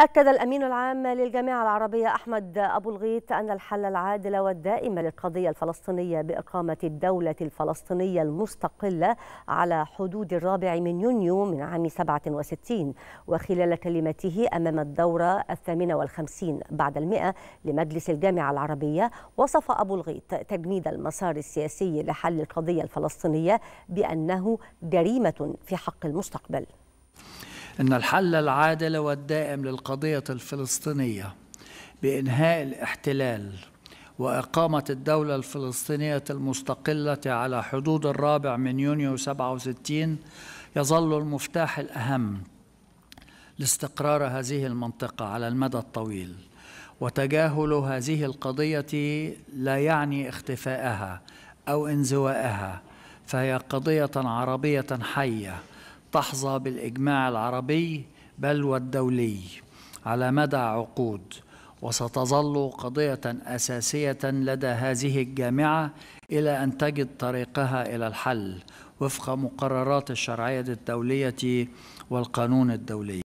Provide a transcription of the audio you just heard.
أكد الأمين العام للجامعة العربية أحمد أبو الغيط أن الحل العادل والدائم للقضية الفلسطينية بإقامة الدولة الفلسطينية المستقلة على حدود الرابع من يونيو من عام 67 وخلال كلمته أمام الدورة الثامنة والخمسين بعد المئة لمجلس الجامعة العربية وصف أبو الغيط تجنيد المسار السياسي لحل القضية الفلسطينية بأنه جريمة في حق المستقبل أن الحل العادل والدائم للقضية الفلسطينية بإنهاء الاحتلال وإقامة الدولة الفلسطينية المستقلة على حدود الرابع من يونيو 67 يظل المفتاح الأهم لاستقرار هذه المنطقة على المدى الطويل وتجاهل هذه القضية لا يعني اختفائها أو انزوائها فهي قضية عربية حية تحظى بالإجماع العربي بل والدولي على مدى عقود وستظل قضية أساسية لدى هذه الجامعة إلى أن تجد طريقها إلى الحل وفق مقررات الشرعية الدولية والقانون الدولي